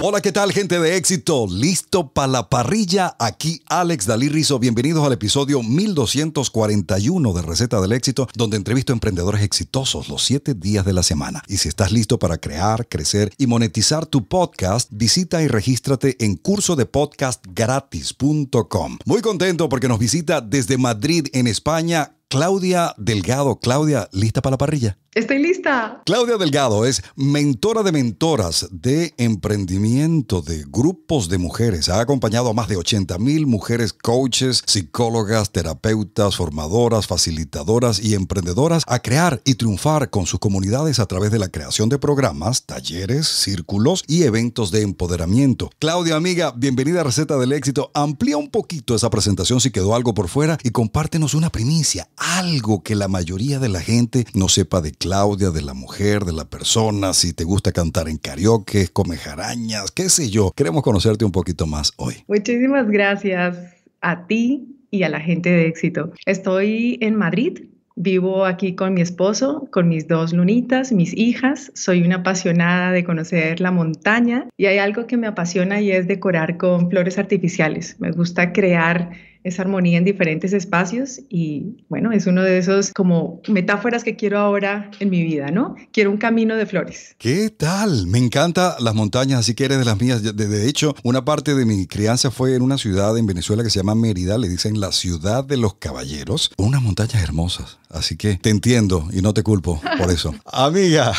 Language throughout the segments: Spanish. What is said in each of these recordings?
Hola, ¿qué tal gente de éxito? ¿Listo para la parrilla? Aquí Alex Dalí Bienvenidos al episodio 1241 de Receta del Éxito, donde entrevisto a emprendedores exitosos los 7 días de la semana. Y si estás listo para crear, crecer y monetizar tu podcast, visita y regístrate en curso de Muy contento porque nos visita desde Madrid, en España, Claudia Delgado. Claudia, ¿lista para la parrilla? Estoy lista. Claudia Delgado es mentora de mentoras de emprendimiento de grupos de mujeres. Ha acompañado a más de 80 mil mujeres coaches, psicólogas, terapeutas, formadoras, facilitadoras y emprendedoras a crear y triunfar con sus comunidades a través de la creación de programas, talleres, círculos y eventos de empoderamiento. Claudia, amiga, bienvenida a Receta del Éxito. Amplía un poquito esa presentación si quedó algo por fuera y compártenos una primicia algo que la mayoría de la gente no sepa de Claudia, de la mujer, de la persona, si te gusta cantar en karaoke, come jarañas, qué sé yo. Queremos conocerte un poquito más hoy. Muchísimas gracias a ti y a la gente de éxito. Estoy en Madrid, Vivo aquí con mi esposo, con mis dos lunitas, mis hijas. Soy una apasionada de conocer la montaña y hay algo que me apasiona y es decorar con flores artificiales. Me gusta crear esa armonía en diferentes espacios y bueno, es uno de esos como metáforas que quiero ahora en mi vida, ¿no? Quiero un camino de flores. ¿Qué tal? Me encanta las montañas, así que eres de las mías. De, hecho, una parte de mi crianza fue en una ciudad en Venezuela que se llama Mérida, le dicen la ciudad de los caballeros, unas montañas hermosas. Así que te entiendo y no te culpo por eso. Amiga,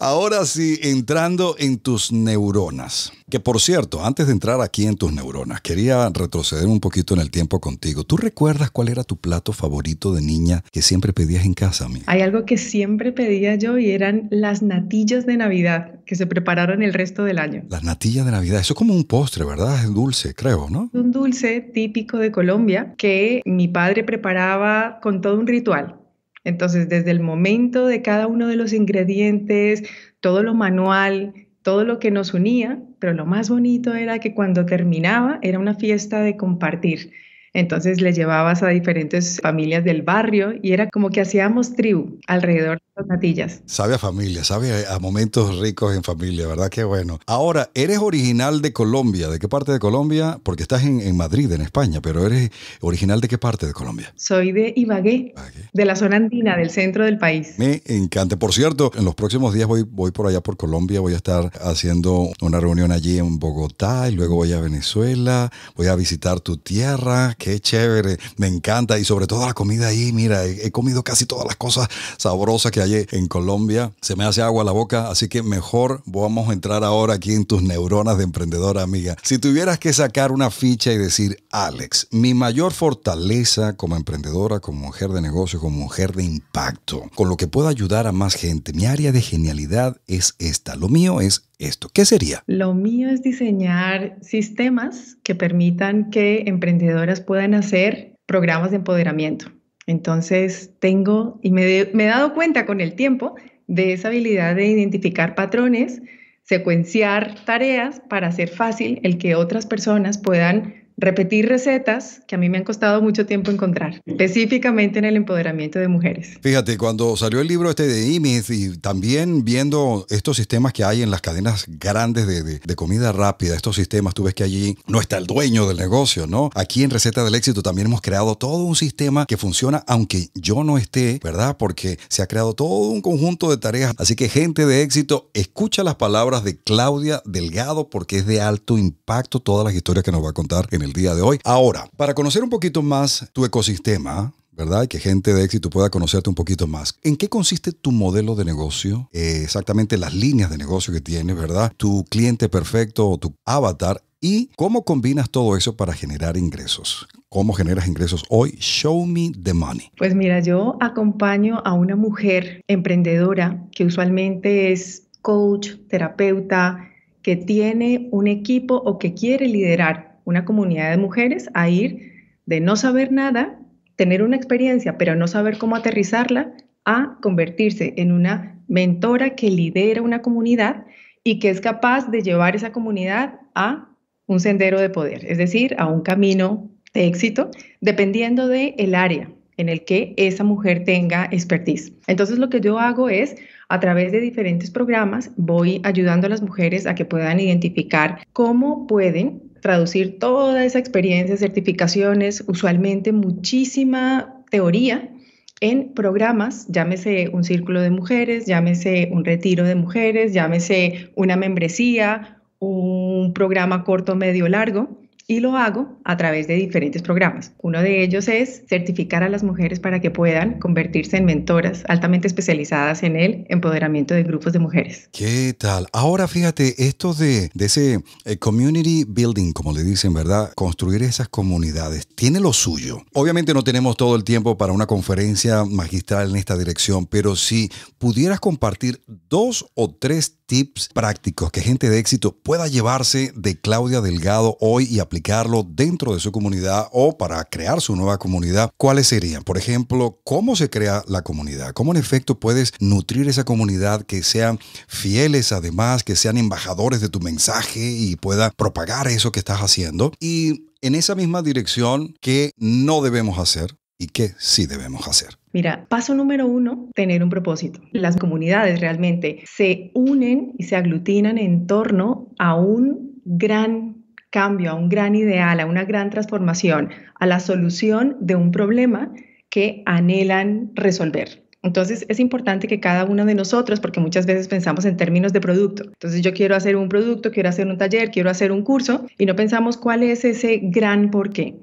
ahora sí, entrando en tus neuronas. Que por cierto, antes de entrar aquí en tus neuronas, quería retroceder un poquito en el tiempo contigo. ¿Tú recuerdas cuál era tu plato favorito de niña que siempre pedías en casa, amiga? Hay algo que siempre pedía yo y eran las natillas de Navidad que se prepararon el resto del año. Las natillas de Navidad, eso es como un postre, ¿verdad? Es dulce, creo, ¿no? Un dulce típico de Colombia que mi padre preparaba con todo un ritual. Entonces, desde el momento de cada uno de los ingredientes, todo lo manual, todo lo que nos unía, pero lo más bonito era que cuando terminaba era una fiesta de compartir entonces le llevabas a diferentes familias del barrio y era como que hacíamos tribu alrededor de las natillas. Sabe a familia, sabe a momentos ricos en familia, ¿verdad? Qué bueno. Ahora, eres original de Colombia. ¿De qué parte de Colombia? Porque estás en, Madrid, en España, pero eres original de qué parte de Colombia? Soy de Ibagué, Ibagué, de la zona andina, del centro del país. Me encanta. Por cierto, en los próximos días voy, voy por allá por Colombia, voy a estar haciendo una reunión allí en Bogotá y luego voy a Venezuela, voy a visitar tu tierra qué chévere, me encanta y sobre todo la comida ahí, mira, he, comido casi todas las cosas sabrosas que hay en Colombia, se me hace agua la boca, así que mejor vamos a entrar ahora aquí en tus neuronas de emprendedora amiga. Si tuvieras que sacar una ficha y decir, Alex, mi mayor fortaleza como emprendedora, como mujer de negocio, como mujer de impacto, con lo que puedo ayudar a más gente, mi área de genialidad es esta, lo mío es esto. ¿Qué sería? Lo mío es diseñar sistemas que permitan que emprendedoras puedan hacer programas de empoderamiento. Entonces, tengo y me, he dado cuenta con el tiempo de esa habilidad de identificar patrones, secuenciar tareas para hacer fácil el que otras personas puedan repetir recetas que a mí me han costado mucho tiempo encontrar, específicamente en el empoderamiento de mujeres. Fíjate, cuando salió el libro este de Imis y también viendo estos sistemas que hay en las cadenas grandes de, comida rápida, estos sistemas, tú ves que allí no está el dueño del negocio, ¿no? Aquí en Receta del Éxito también hemos creado todo un sistema que funciona aunque yo no esté, ¿verdad? Porque se ha creado todo un conjunto de tareas. Así que gente de éxito, escucha las palabras de Claudia Delgado porque es de alto impacto todas las historias que nos va a contar en el día de hoy. Ahora, para conocer un poquito más tu ecosistema, ¿verdad? Y Que gente de éxito pueda conocerte un poquito más. ¿En qué consiste tu modelo de negocio? Eh, exactamente las líneas de negocio que tienes, ¿verdad? Tu cliente perfecto o tu avatar. ¿Y cómo combinas todo eso para generar ingresos? ¿Cómo generas ingresos hoy? Show me the money. Pues mira, yo acompaño a una mujer emprendedora que usualmente es coach, terapeuta, que tiene un equipo o que quiere liderar una comunidad de mujeres a ir de no saber nada, tener una experiencia, pero no saber cómo aterrizarla, a convertirse en una mentora que lidera una comunidad y que es capaz de llevar esa comunidad a un sendero de poder, es decir, a un camino de éxito, dependiendo del el área en el que esa mujer tenga expertise. Entonces lo que yo hago es, a través de diferentes programas, voy ayudando a las mujeres a que puedan identificar cómo pueden traducir toda esa experiencia, certificaciones, usualmente muchísima teoría en programas, llámese un círculo de mujeres, llámese un retiro de mujeres, llámese una membresía, un programa corto, medio, largo, y lo hago a través de diferentes programas. Uno de ellos es certificar a las mujeres para que puedan convertirse en mentoras altamente especializadas en el empoderamiento de grupos de mujeres. ¿Qué tal? Ahora fíjate, esto de, ese eh, community building, como le dicen, ¿verdad? Construir esas comunidades, tiene lo suyo. Obviamente no tenemos todo el tiempo para una conferencia magistral en esta dirección, pero si pudieras compartir dos o tres tips prácticos que gente de éxito pueda llevarse de Claudia Delgado hoy y aplicarlo dentro de su comunidad o para crear su nueva comunidad, ¿cuáles serían? Por ejemplo, ¿cómo se crea la comunidad? ¿Cómo en efecto puedes nutrir esa comunidad que sean fieles además, que sean embajadores de tu mensaje y pueda propagar eso que estás haciendo? Y en esa misma dirección, ¿qué no debemos hacer y qué sí debemos hacer? Mira, paso número uno, tener un propósito. Las comunidades realmente se unen y se aglutinan en torno a un gran cambio, a un gran ideal, a una gran transformación, a la solución de un problema que anhelan resolver. Entonces es importante que cada uno de nosotros, porque muchas veces pensamos en términos de producto, entonces yo quiero hacer un producto, quiero hacer un taller, quiero hacer un curso y no pensamos cuál es ese gran porqué.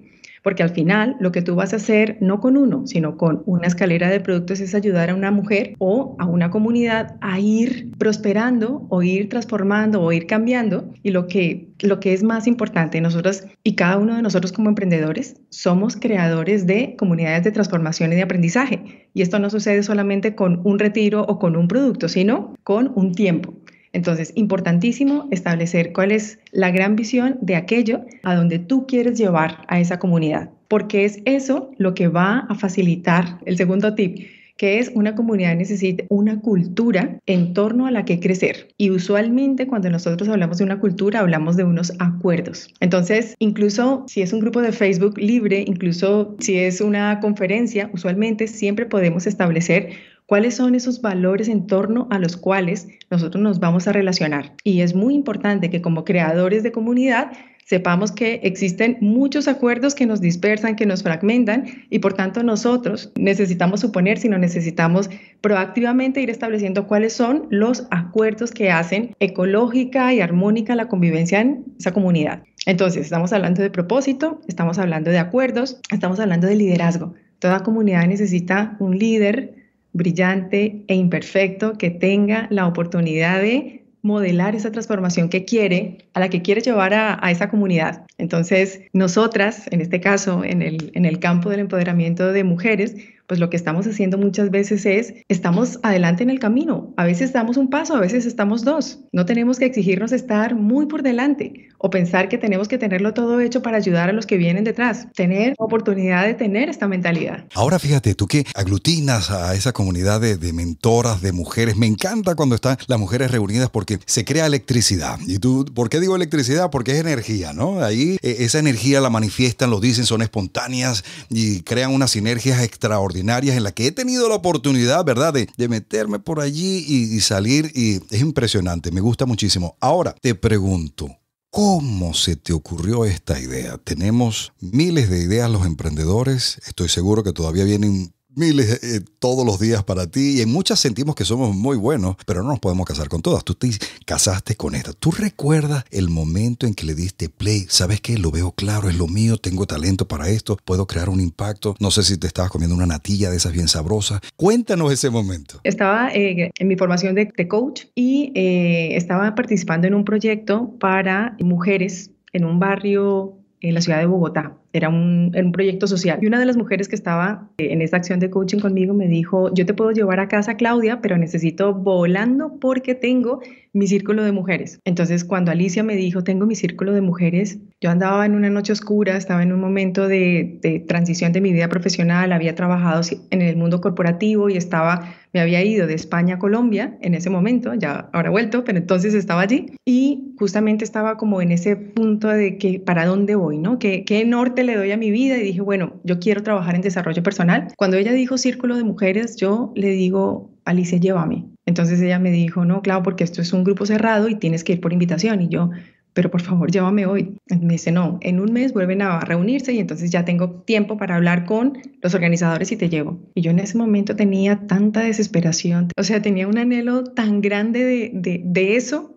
Porque al final lo que tú vas a hacer, no con uno, sino con una escalera de productos, es ayudar a una mujer o a una comunidad a ir prosperando o ir transformando o ir cambiando. Y lo que, lo que es más importante, nosotros y cada uno de nosotros como emprendedores somos creadores de comunidades de transformación y de aprendizaje. Y esto no sucede solamente con un retiro o con un producto, sino con un tiempo. Entonces, importantísimo establecer cuál es la gran visión de aquello a donde tú quieres llevar a esa comunidad, porque es eso lo que va a facilitar el segundo tip que es una comunidad necesita una cultura en torno a la que crecer. Y usualmente cuando nosotros hablamos de una cultura, hablamos de unos acuerdos. Entonces, incluso si es un grupo de Facebook libre, incluso si es una conferencia, usualmente siempre podemos establecer cuáles son esos valores en torno a los cuales nosotros nos vamos a relacionar. Y es muy importante que como creadores de comunidad sepamos que existen muchos acuerdos que nos dispersan, que nos fragmentan y por tanto nosotros necesitamos suponer, sino necesitamos proactivamente ir estableciendo cuáles son los acuerdos que hacen ecológica y armónica la convivencia en esa comunidad. Entonces, estamos hablando de propósito, estamos hablando de acuerdos, estamos hablando de liderazgo. Toda comunidad necesita un líder brillante e imperfecto que tenga la oportunidad de modelar esa transformación que quiere, a la que quiere llevar a, esa comunidad. Entonces, nosotras, en este caso, en el campo del empoderamiento de mujeres, pues lo que estamos haciendo muchas veces es, estamos adelante en el camino, a veces damos un paso, a veces estamos dos, no tenemos que exigirnos estar muy por delante o pensar que tenemos que tenerlo todo hecho para ayudar a los que vienen detrás, tener oportunidad de tener esta mentalidad. Ahora fíjate, tú que aglutinas a esa comunidad de, mentoras, de mujeres, me encanta cuando están las mujeres reunidas porque se crea electricidad. ¿Y tú por qué digo electricidad? Porque es energía, ¿no? Ahí e, esa energía la manifiestan, lo dicen, son espontáneas y crean unas sinergias extraordinarias en las que he tenido la oportunidad, ¿verdad?, de, meterme por allí y, y salir y es impresionante, me gusta muchísimo. Ahora, te pregunto, ¿Cómo se te ocurrió esta idea? Tenemos miles de ideas los emprendedores. Estoy seguro que todavía vienen miles eh, todos los días para ti y en muchas sentimos que somos muy buenos, pero no nos podemos casar con todas. Tú te casaste con esta. Tú recuerdas el momento en que le diste play. ¿Sabes qué? Lo veo claro, es lo mío, tengo talento para esto, puedo crear un impacto. No sé si te estabas comiendo una natilla de esas bien sabrosas. Cuéntanos ese momento. Estaba eh, en mi formación de, coach y eh, estaba participando en un proyecto para mujeres en un barrio en la ciudad de Bogotá era un, un proyecto social. Y una de las mujeres que estaba eh, en esta acción de coaching conmigo me dijo, yo te puedo llevar a casa, Claudia, pero necesito volando porque tengo mi círculo de mujeres. Entonces, cuando Alicia me dijo, tengo mi círculo de mujeres, yo andaba en una noche oscura, estaba en un momento de, de transición de mi vida profesional, había trabajado en el mundo corporativo y estaba, me había ido de España a Colombia en ese momento, ya ahora vuelto, pero entonces estaba allí y justamente estaba como en ese punto de que, ¿para dónde voy? ¿No? que qué norte? le doy a mi vida y dije, bueno, yo quiero trabajar en desarrollo personal. Cuando ella dijo círculo de mujeres, yo le digo, Alicia, llévame. Entonces ella me dijo, no, claro, porque esto es un grupo cerrado y tienes que ir por invitación. Y yo, pero por favor, llévame hoy. Me dice, no, en un mes vuelven a reunirse y entonces ya tengo tiempo para hablar con los organizadores y te llevo. Y yo en ese momento tenía tanta desesperación, o sea, tenía un anhelo tan grande de, de eso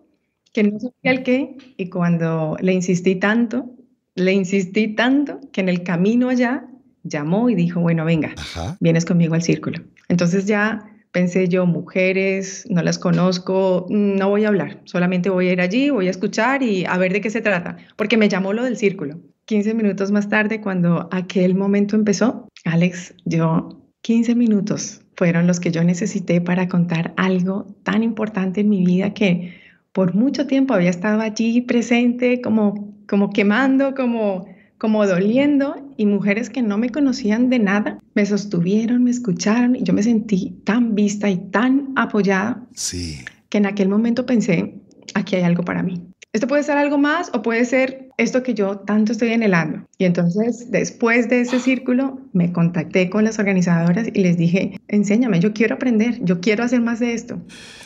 que no sabía el qué. Y cuando le insistí tanto, le insistí tanto que en el camino allá llamó y dijo, bueno, venga, vienes conmigo al círculo. Entonces ya pensé yo, mujeres, no las conozco, no voy a hablar, solamente voy a ir allí, voy a escuchar y a ver de qué se trata, porque me llamó lo del círculo. 15 minutos más tarde, cuando aquel momento empezó, Alex, yo 15 minutos fueron los que yo necesité para contar algo tan importante en mi vida que por mucho tiempo había estado allí presente como como quemando, como, como doliendo, y mujeres que no me conocían de nada me sostuvieron, me escucharon, y yo me sentí tan vista y tan apoyada sí. que en aquel momento pensé, aquí hay algo para mí. Esto puede ser algo más o puede ser esto que yo tanto estoy anhelando. Y entonces, después de ese círculo, me contacté con las organizadoras y les dije, enséñame, yo quiero aprender, yo quiero hacer más de esto.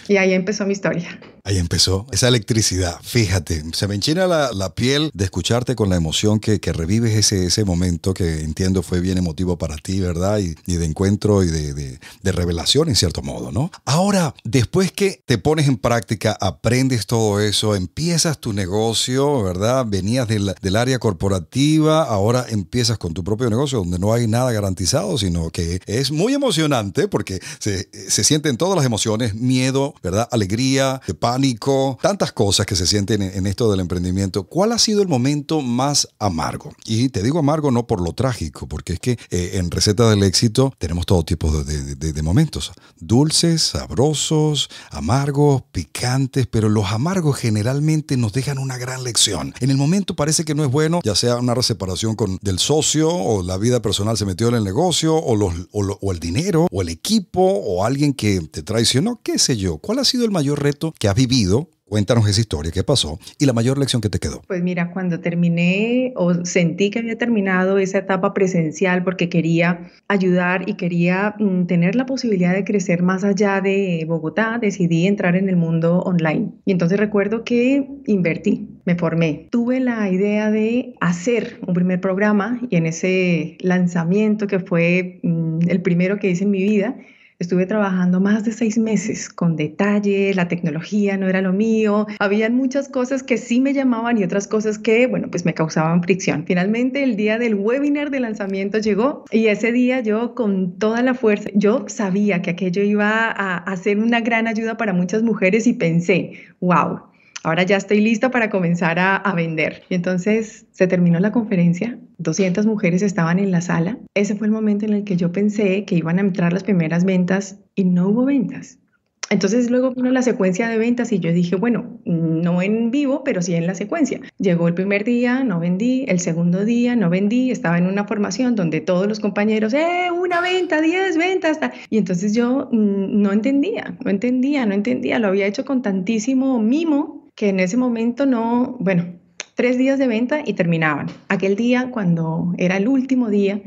Y ahí empezó mi historia. Ahí empezó esa electricidad. Fíjate, se me enchina la, la piel de escucharte con la emoción que, que, revives ese, ese momento que entiendo fue bien emotivo para ti, ¿verdad? Y, de encuentro y de, de, de, revelación en cierto modo, ¿no? Ahora, después que te pones en práctica, aprendes todo eso, empiezas tu negocio, ¿verdad? Venías del, del área corporativa, ahora empiezas con tu propio negocio donde no hay nada garantizado, sino que es muy emocionante porque se, se sienten todas las emociones, miedo, ¿verdad? Alegría, paz tantas cosas que se sienten en esto del emprendimiento. ¿Cuál ha sido el momento más amargo? Y te digo amargo no por lo trágico, porque es que eh, en Receta del Éxito tenemos todo tipo de, momentos. Dulces, sabrosos, amargos, picantes, pero los amargos generalmente nos dejan una gran lección. En el momento parece que no es bueno, ya sea una separación con, del socio o la vida personal se metió en el negocio o, el dinero o el equipo o alguien que te traicionó, qué sé yo. ¿Cuál ha sido el mayor reto que ha vivido, Cuéntanos esa historia, qué pasó y la mayor lección que te quedó. Pues mira, cuando terminé o sentí que había terminado esa etapa presencial porque quería ayudar y quería mm, tener la posibilidad de crecer más allá de Bogotá, decidí entrar en el mundo online. Y entonces recuerdo que invertí, me formé. Tuve la idea de hacer un primer programa y en ese lanzamiento que fue mm, el primero que hice en mi vida, Estuve trabajando más de seis meses con detalle, la tecnología no era lo mío, habían muchas cosas que sí me llamaban y otras cosas que, bueno, pues me causaban fricción. Finalmente el día del webinar de lanzamiento llegó y ese día yo con toda la fuerza, yo sabía que aquello iba a hacer una gran ayuda para muchas mujeres y pensé, wow, ahora ya estoy lista para comenzar a, a, vender. Y entonces se terminó la conferencia 200 mujeres estaban en la sala. Ese fue el momento en el que yo pensé que iban a entrar las primeras ventas y no hubo ventas. Entonces luego vino la secuencia de ventas y yo dije, bueno, no en vivo, pero sí en la secuencia. Llegó el primer día, no vendí, el segundo día, no vendí, estaba en una formación donde todos los compañeros, ¡eh, una venta, diez ventas! Y entonces yo mm, no entendía, no entendía, no entendía, lo había hecho con tantísimo mimo que en ese momento no, bueno, tres días de venta y terminaban. Aquel día, cuando era el último día,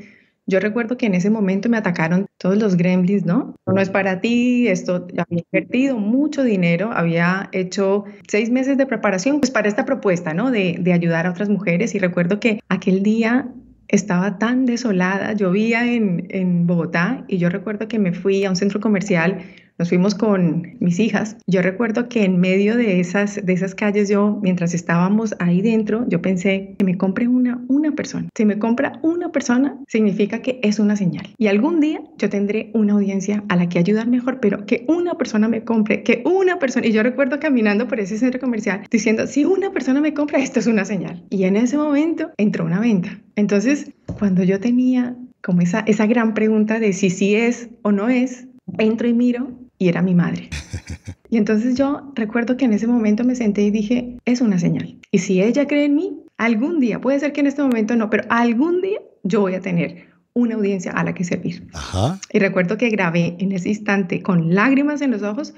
yo recuerdo que en ese momento me atacaron todos los gremlins, ¿no? No es para ti, esto había invertido mucho dinero, había hecho seis meses de preparación pues para esta propuesta, ¿no? De, ayudar a otras mujeres y recuerdo que aquel día estaba tan desolada, llovía en, en Bogotá y yo recuerdo que me fui a un centro comercial nos fuimos con mis hijas. Yo recuerdo que en medio de esas, de esas calles, yo, mientras estábamos ahí dentro, yo pensé que me compre una, una persona. Si me compra una persona, significa que es una señal. Y algún día yo tendré una audiencia a la que ayudar mejor, pero que una persona me compre, que una persona. Y yo recuerdo caminando por ese centro comercial diciendo, si una persona me compra, esto es una señal. Y en ese momento entró una venta. Entonces, cuando yo tenía como esa, esa gran pregunta de si sí es o no es, entro y miro y era mi madre. Y entonces yo recuerdo que en ese momento me senté y dije, es una señal. Y si ella cree en mí, algún día, puede ser que en este momento no, pero algún día yo voy a tener una audiencia a la que servir. Ajá. Y recuerdo que grabé en ese instante con lágrimas en los ojos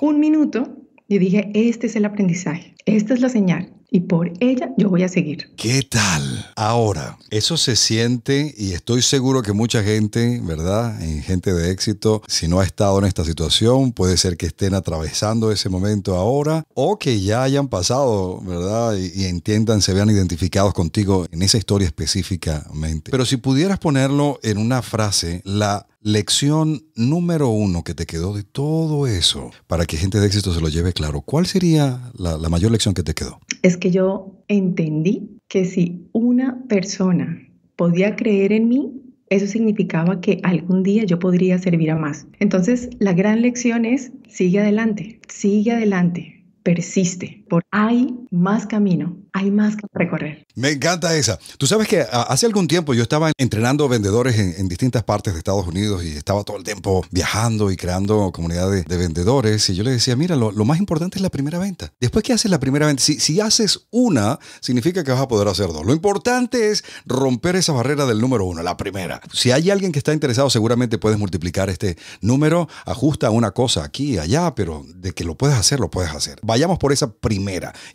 un minuto y dije, este es el aprendizaje, esta es la señal y por ella yo voy a seguir. ¿Qué tal? Ahora, eso se siente y estoy seguro que mucha gente, ¿verdad? En eh, gente de éxito, si no ha estado en esta situación, puede ser que estén atravesando ese momento ahora o que ya hayan pasado, ¿verdad? Y, entiendan, se vean identificados contigo en esa historia específicamente. Pero si pudieras ponerlo en una frase, la lección número uno que te quedó de todo eso para que gente de éxito se lo lleve claro, ¿cuál sería la, mayor lección que te quedó? Es que yo entendí que si una persona podía creer en mí, eso significaba que algún día yo podría servir a más. Entonces, la gran lección es, sigue adelante, sigue adelante, persiste por hay más camino, hay más que recorrer. Me encanta esa. Tú sabes que ah, hace algún tiempo yo estaba entrenando vendedores en, distintas partes de Estados Unidos y estaba todo el tiempo viajando y creando comunidades de, vendedores y yo le decía, mira, lo, más importante es la primera venta. Después que haces la primera venta, si, si haces una, significa que vas a poder hacer dos. Lo importante es romper esa barrera del número uno, la primera. Si hay alguien que está interesado, seguramente puedes multiplicar este número, ajusta una cosa aquí, allá, pero de que lo puedes hacer, lo puedes hacer. Vayamos por esa primera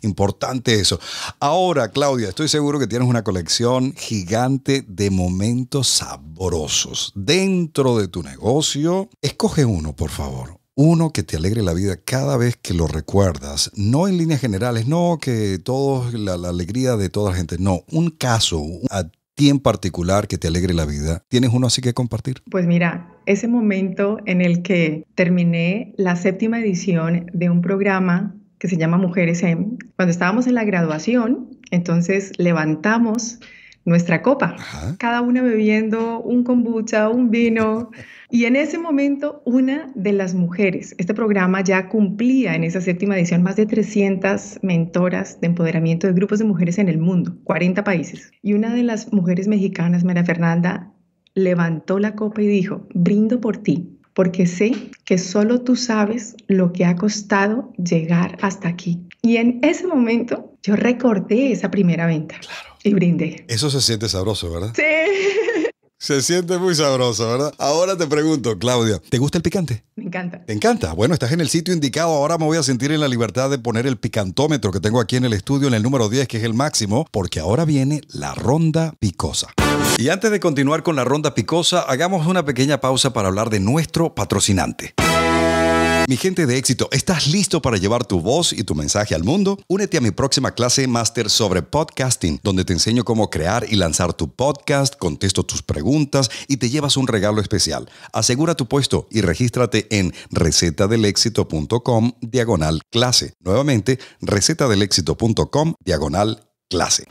Importante eso. Ahora, Claudia, estoy seguro que tienes una colección gigante de momentos sabrosos dentro de tu negocio. Escoge uno, por favor uno que te alegre la vida cada vez que lo recuerdas, no en líneas generales, no que todos, la, alegría de toda la gente, no, un caso a ti en particular que te alegre la vida. ¿Tienes uno así que compartir? Pues mira, ese momento en el que terminé la séptima edición de un programa que se llama Mujeres M. Cuando estábamos en la graduación, entonces levantamos nuestra copa, cada una bebiendo un kombucha, un vino. Y en ese momento, una de las mujeres, este programa ya cumplía en esa séptima edición más de 300 mentoras de empoderamiento de grupos de mujeres en el mundo, 40 países. Y una de las mujeres mexicanas, María Fernanda, levantó la copa y dijo, brindo por ti, porque sé que solo tú sabes lo que ha costado llegar hasta aquí. Y en ese momento yo recordé esa primera venta claro. y brindé. Eso se siente sabroso, ¿verdad? Sí. Se siente muy sabroso, ¿verdad? Ahora te pregunto, Claudia, ¿te gusta el picante? Me encanta. ¿Te encanta? Bueno, estás en el sitio indicado. Ahora me voy a sentir en la libertad de poner el picantómetro que tengo aquí en el estudio en el número 10, que es el máximo, porque ahora viene la ronda picosa. Y antes de continuar con la ronda picosa, hagamos una pequeña pausa para hablar de nuestro patrocinante. Mi gente de éxito, ¿estás listo para llevar tu voz y tu mensaje al mundo? Únete a mi próxima clase máster sobre podcasting, donde te enseño cómo crear y lanzar tu podcast, contesto tus preguntas y te llevas un regalo especial. Asegura tu puesto y regístrate en recetadelexito.com diagonal clase. Nuevamente, recetadelexito.com diagonal clase.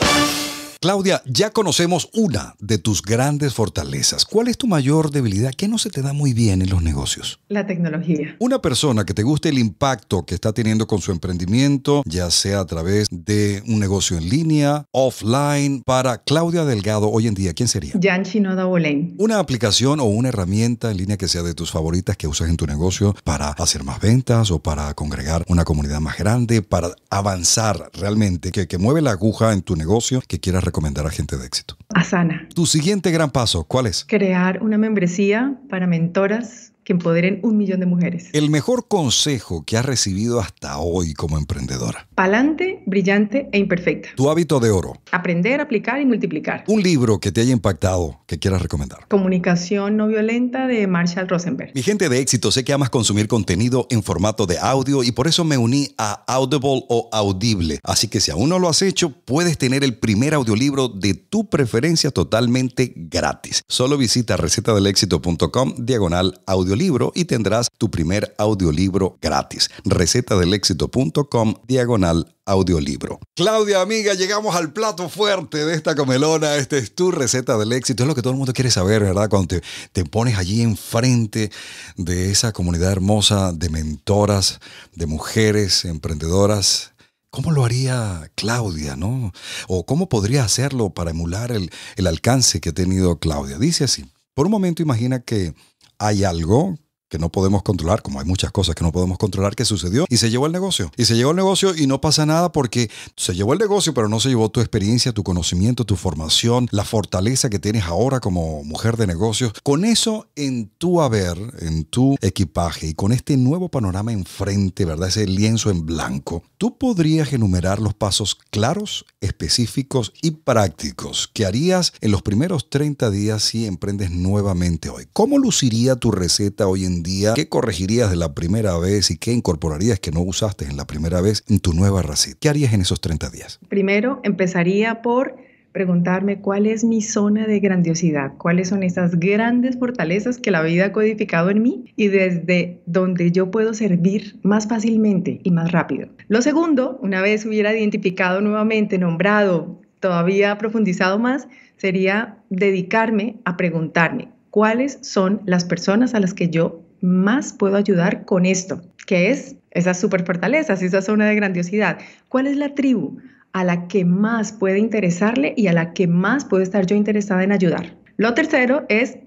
Claudia, ya conocemos una de tus grandes fortalezas. ¿Cuál es tu mayor debilidad? ¿Qué no se te da muy bien en los negocios? La tecnología. Una persona que te guste el impacto que está teniendo con su emprendimiento, ya sea a través de un negocio en línea, offline, para Claudia Delgado hoy en día, ¿quién sería? Jan Chinoda Bolén. Una aplicación o una herramienta en línea que sea de tus favoritas que usas en tu negocio para hacer más ventas o para congregar una comunidad más grande, para avanzar realmente, que, que mueve la aguja en tu negocio, que quieras recomendar a gente de éxito? Asana. Tu siguiente gran paso, ¿cuál es? Crear una membresía para mentoras que empoderen un millón de mujeres. El mejor consejo que has recibido hasta hoy como emprendedora. Palante, brillante e imperfecta. Tu hábito de oro. Aprender, aplicar y multiplicar. Un libro que te haya impactado, que quieras recomendar. Comunicación no violenta de Marshall Rosenberg. Mi gente de éxito, sé que amas consumir contenido en formato de audio y por eso me uní a Audible o Audible. Así que si aún no lo has hecho, puedes tener el primer audiolibro de tu preferencia totalmente gratis. Solo visita recetadelexito.com diagonal audio libro y tendrás tu primer audiolibro gratis. Recetadelexito.com diagonal audiolibro. Claudia, amiga, llegamos al plato fuerte de esta comelona. Esta es tu receta del éxito. Es lo que todo el mundo quiere saber, ¿verdad? Cuando te, pones allí enfrente de esa comunidad hermosa de mentoras, de mujeres emprendedoras ¿Cómo lo haría Claudia, no? ¿O cómo podría hacerlo para emular el, el, alcance que ha tenido Claudia? Dice así, por un momento imagina que hay algo que no podemos controlar, como hay muchas cosas que no podemos controlar, que sucedió y se llevó el negocio. Y se llevó el negocio y no pasa nada porque se llevó el negocio, pero no se llevó tu experiencia, tu conocimiento, tu formación, la fortaleza que tienes ahora como mujer de negocios. Con eso en tu haber, en tu equipaje y con este nuevo panorama enfrente, ¿verdad? Ese lienzo en blanco, tú podrías enumerar los pasos claros, específicos y prácticos que harías en los primeros 30 días si emprendes nuevamente hoy. ¿Cómo luciría tu receta hoy en ¿qué corregirías de la primera vez y qué incorporarías que no usaste en la primera vez en tu nueva racita? ¿Qué harías en esos 30 días? Primero, empezaría por preguntarme cuál es mi zona de grandiosidad, cuáles son esas grandes fortalezas que la vida ha codificado en mí y desde donde yo puedo servir más fácilmente y más rápido. Lo segundo, una vez hubiera identificado nuevamente, nombrado, todavía profundizado más, sería dedicarme a preguntarme cuáles son las personas a las que yo más puedo ayudar con esto, que es esa super fortalezas, esa zona de grandiosidad. ¿Cuál es la tribu a la que más puede interesarle y a la que más puedo estar yo interesada en ayudar? Lo tercero es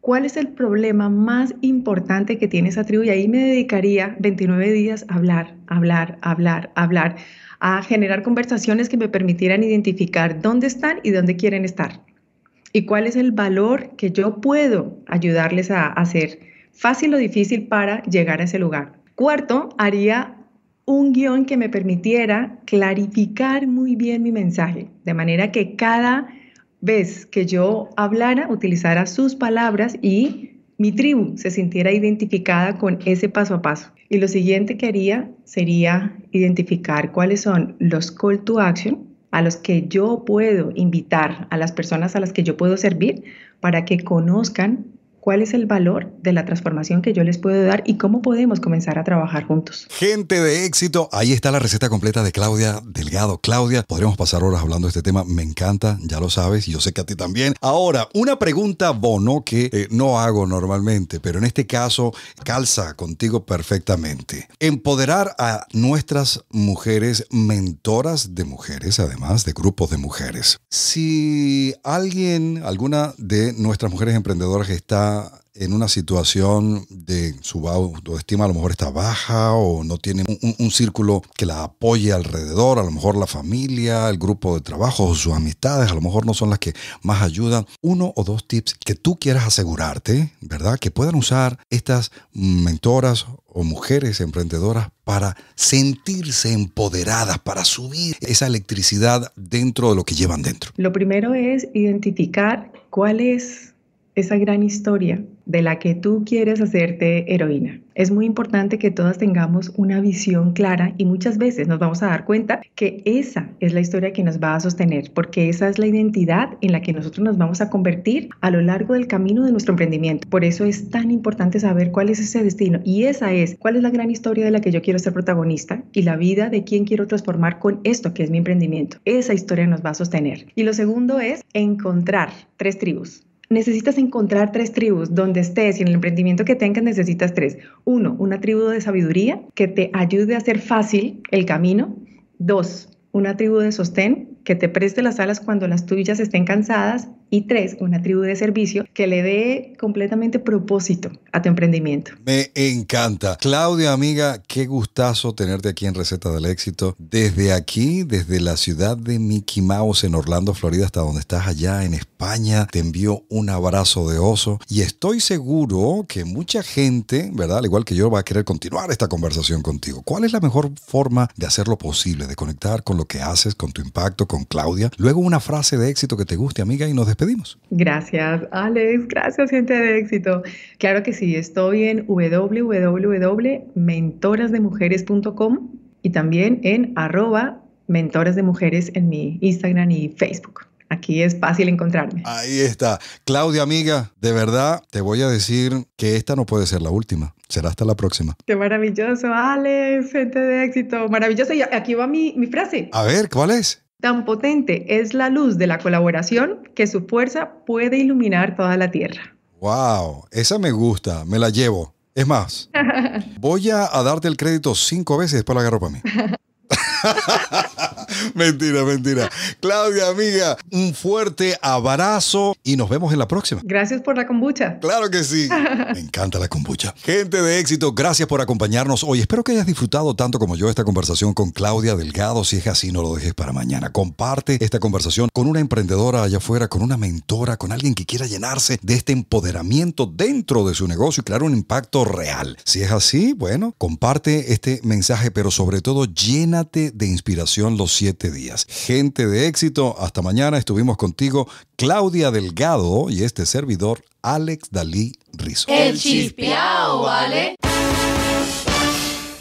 cuál es el problema más importante que tiene esa tribu y ahí me dedicaría 29 días a hablar, hablar, hablar, hablar, a generar conversaciones que me permitieran identificar dónde están y dónde quieren estar y cuál es el valor que yo puedo ayudarles a hacer fácil o difícil para llegar a ese lugar. Cuarto, haría un guión que me permitiera clarificar muy bien mi mensaje, de manera que cada vez que yo hablara, utilizara sus palabras y mi tribu se sintiera identificada con ese paso a paso. Y lo siguiente que haría sería identificar cuáles son los call to action a los que yo puedo invitar, a las personas a las que yo puedo servir para que conozcan cuál es el valor de la transformación que yo les puedo dar y cómo podemos comenzar a trabajar juntos. Gente de éxito, ahí está la receta completa de Claudia Delgado. Claudia, podríamos pasar horas hablando de este tema, me encanta, ya lo sabes, yo sé que a ti también. Ahora, una pregunta bono que eh, no hago normalmente, pero en este caso calza contigo perfectamente. Empoderar a nuestras mujeres, mentoras de mujeres, además de grupos de mujeres. Si alguien, alguna de nuestras mujeres emprendedoras está en una situación de su autoestima a lo mejor está baja o no tiene un, un, círculo que la apoye alrededor, a lo mejor la familia, el grupo de trabajo o sus amistades, a lo mejor no son las que más ayudan. Uno o dos tips que tú quieras asegurarte, ¿verdad? Que puedan usar estas mentoras o mujeres emprendedoras para sentirse empoderadas, para subir esa electricidad dentro de lo que llevan dentro. Lo primero es identificar cuál es esa gran historia de la que tú quieres hacerte heroína. Es muy importante que todas tengamos una visión clara y muchas veces nos vamos a dar cuenta que esa es la historia que nos va a sostener, porque esa es la identidad en la que nosotros nos vamos a convertir a lo largo del camino de nuestro emprendimiento. Por eso es tan importante saber cuál es ese destino y esa es cuál es la gran historia de la que yo quiero ser protagonista y la vida de quien quiero transformar con esto que es mi emprendimiento. Esa historia nos va a sostener. Y lo segundo es encontrar tres tribus necesitas encontrar tres tribus donde estés y en el emprendimiento que tengas necesitas tres. Uno, una tribu de sabiduría que te ayude a hacer fácil el camino. Dos, una tribu de sostén que te preste las alas cuando las tuyas estén cansadas y tres, una tribu de servicio que le dé completamente propósito a tu emprendimiento. Me encanta. Claudia, amiga, qué gustazo tenerte aquí en Receta del Éxito. Desde aquí, desde la ciudad de Mickey Mouse en Orlando, Florida, hasta donde estás allá en España, te envío un abrazo de oso. Y estoy seguro que mucha gente, ¿verdad? Al igual que yo, va a querer continuar esta conversación contigo. ¿Cuál es la mejor forma de hacerlo posible, de conectar con lo que haces, con tu impacto, con Claudia? Luego una frase de éxito que te guste, amiga, y nos despedimos Gracias, Alex. Gracias, gente de éxito. Claro que sí, estoy en www.mentorasdemujeres.com y también en arroba de mujeres en mi Instagram y Facebook. Aquí es fácil encontrarme. Ahí está. Claudia, amiga, de verdad te voy a decir que esta no puede ser la última. Será hasta la próxima. Qué maravilloso, Alex, gente de éxito. Maravilloso. Y aquí va mi frase. A ver, ¿cuál es? Tan potente es la luz de la colaboración que su fuerza puede iluminar toda la tierra. ¡Wow! Esa me gusta, me la llevo. Es más, voy a, darte el crédito cinco veces después la para mí. mentira, mentira. Claudia, amiga, un fuerte abrazo y nos vemos en la próxima. Gracias por la kombucha. Claro que sí. Me encanta la kombucha. Gente de éxito, gracias por acompañarnos hoy. Espero que hayas disfrutado tanto como yo esta conversación con Claudia Delgado. Si es así, no lo dejes para mañana. Comparte esta conversación con una emprendedora allá afuera, con una mentora, con alguien que quiera llenarse de este empoderamiento dentro de su negocio y crear un impacto real. Si es así, bueno, comparte este mensaje, pero sobre todo llénate de inspiración los siete días. Gente de éxito, hasta mañana estuvimos contigo Claudia Delgado y este servidor Alex Dalí Rizzo. El ¿vale?